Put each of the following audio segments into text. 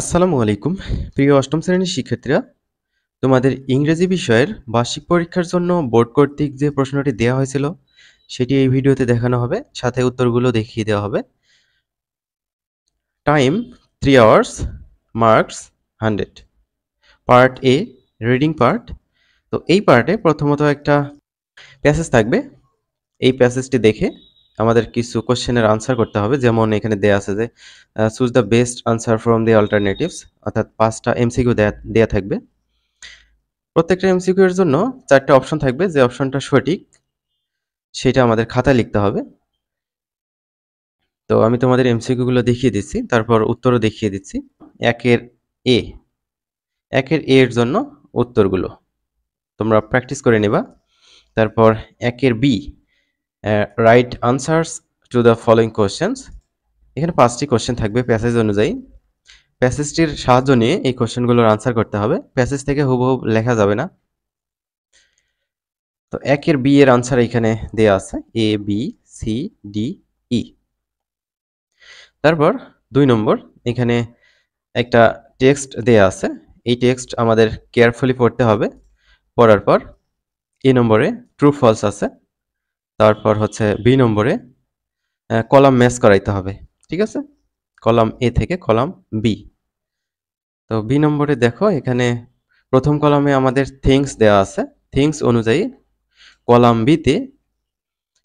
আসসালামু আলাইকুম প্রিয় অষ্টম শ্রেণীর শিক্ষার্থীরা তোমাদের ইংরেজি বিষয়ের বার্ষিক পরীক্ষার জন্য বোর্ড কর্তৃক যে প্রশ্নটি দেওয়া হয়েছিল সেটি এই ভিডিওতে দেখানো হবে সাথে উত্তরগুলো দেখিয়ে দেওয়া হবে time three hours marks hundred part A reading part তো এই পার্টে প্রথমত একটা প্যাসেজ থাকবে এই প্যাসেজটি দেখে আমাদের কিছু কোশ্চেনের আনসার করতে হবে যেমন এখানে দেয়া আছে যে choose the best answer from the alternatives অর্থাৎ পাঁচটা এমসিকিউ দেয়া দেয়া থাকবে প্রত্যেকটা এমসিকিউ এর জন্য চারটা অপশন থাকবে যে অপশনটা সঠিক সেটা আমাদের খাতায় লিখতে হবে তো আমি তোমাদের এমসিকিউগুলো দেখিয়ে দিচ্ছি তারপর উত্তরও দেখিয়ে দিচ্ছি একের এ একের এ এর জন্য উত্তরগুলো তোমরা প্র্যাকটিস করে নেবা তারপর একের B write answers to the following questions এখানে পাঁচটি কোয়েশ্চেন থাকবে প্যাসেজ অনুযায়ী প্যাসেজটির সাহায্য নিয়ে এই কোয়েশ্চেনগুলোর আনসার করতে হবে প্যাসেজ থেকে হুবহু লেখা যাবে না তো একের বি এর আনসার এখানে দেওয়া আছে A B C D E তারপর দুই নম্বর এখানে একটা টেক্সট দেওয়া আছে এই টেক্সট আমাদের কেয়ারফুলি পড়তে হবে পড়ার পর এ নম্বরে ট্রু ফলস আছে তারপর হচ্ছে বি নম্বরে কলাম ম্যাচ করাইতে হবে ঠিক আছে কলাম এ থেকে কলাম বি তো বি নম্বরে দেখো এখানে প্রথম কলামে আমাদের থিংস দেওয়া আছে থিংস অনুযায়ী কলাম বিতে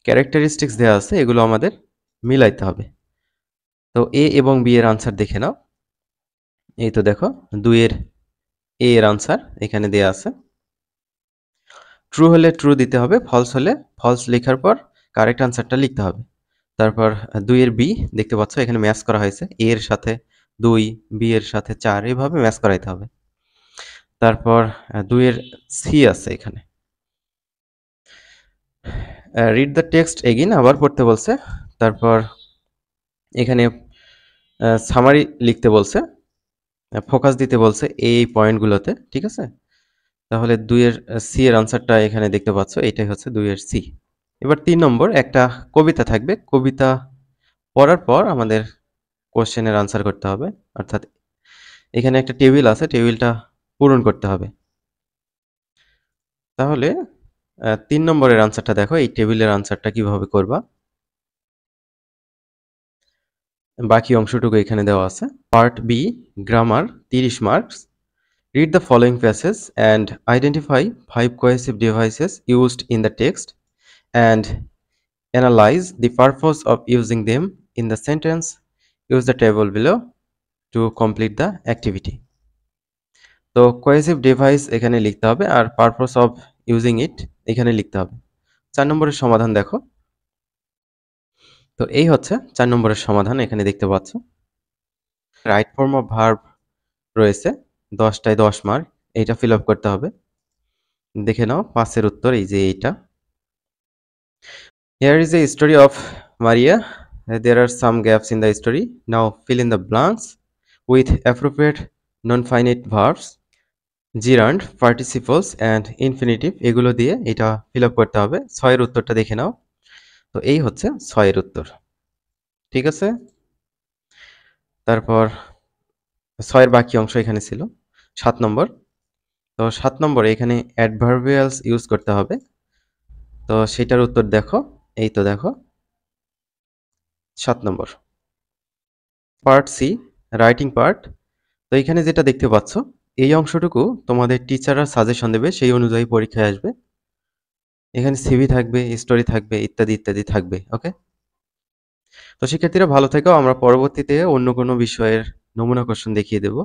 ক্যারেক্টারিস্টিক্স দেওয়া আছে এগুলো আমাদের মিলাইতে হবে তো এ এবং বি এর আনসার দেখে নাও এই তো দেখো দুইয়ের এ এর আনসার এখানে দেওয়া আছে ট্রু হলে ট্রু দিতে হবে ফলস হলে ফলস লেখার পর কারেক্ট আনসারটা লিখতে হবে তারপর দুইয়ের বি দেখতে পাচ্ছ এখানে ম্যাচ করা হয়েছে এ এর সাথে দুই বি এর সাথে চার এভাবে ম্যাচ করাইতে হবে তারপর দুইয়ের সি আছে এখানে রিড দ্য টেক্সট এগিন আবার পড়তে বলছে তারপর এখানে সামারি লিখতে বলছে ফোকাস দিতে বলছে এই পয়েন্টগুলোতে ঠিক আছে তাহলে দুইয়ের সি এর আনসারটা এখানে দেখতে পাচ্ছ এটাই হচ্ছে দুইয়ের সি এবার তিন নম্বর একটা কবিতা থাকবে কবিতা পড়ার পর আমাদের কোশ্চেনের আনসার করতে হবে অর্থাৎ এখানে একটা টেবিল আছে টেবিলটা পূরণ করতে হবে তাহলে তিন নম্বরের আনসারটা দেখো এই টেবিলের আনসারটা কিভাবে করবা বাকি অংশটুকু এখানে দেওয়া আছে পার্ট বি গ্রামার তিরিশ marks Read the following passages and identify five cohesive devices used in the text and analyze the purpose of using them in the sentence. Use the table below to complete the activity. তো cohesive device এখানে লিখতে হবে আর purpose of using it এখানে লিখতে হবে চার নম্বরের সমাধান দেখো তো এই হচ্ছে চার নম্বরের সমাধান এখানে দেখতে পাচ্ছ রাইট ফর্ম অফ ভার্ব রয়েছে দশটায় দশ মার্ক এইটা ফিল করতে হবে দেখে নাও পাঁচের উত্তর এই যে এইটা here is a story of Maria there are some gaps in the story now fill in the blanks with appropriate non finite verbs gerund participles and infinitive এগুলো দিয়ে এটা ফিল করতে হবে ছয়ের উত্তরটা দেখে নাও তো এই হচ্ছে ছয়ের উত্তর ঠিক আছে তারপর ছয়ের বাকি অংশ এখানে ছিল সাত নম্বর তো সাত নম্বরে এখানে অ্যাডভার্বিয়ালস ইউজ করতে হবে তো সেটার উত্তর দেখো এই তো দেখো সাত নম্বর পার্ট সি রাইটিং পার্ট তো এখানে যেটা দেখতে পাচ্ছ এই অংশটুকু তোমাদের টিচাররা সাজেশন দেবে সেই অনুযায়ী পরীক্ষায় আসবে এখানে সিভি থাকবে স্টোরি থাকবে ইত্যাদি ইত্যাদি থাকবে ওকে তো শিক্ষার্থীরা ভালো থেকেও আমরা পরবর্তীতে অন্য কোনো বিষয়ের নমুনা কোশ্চন দেখিয়ে দেবো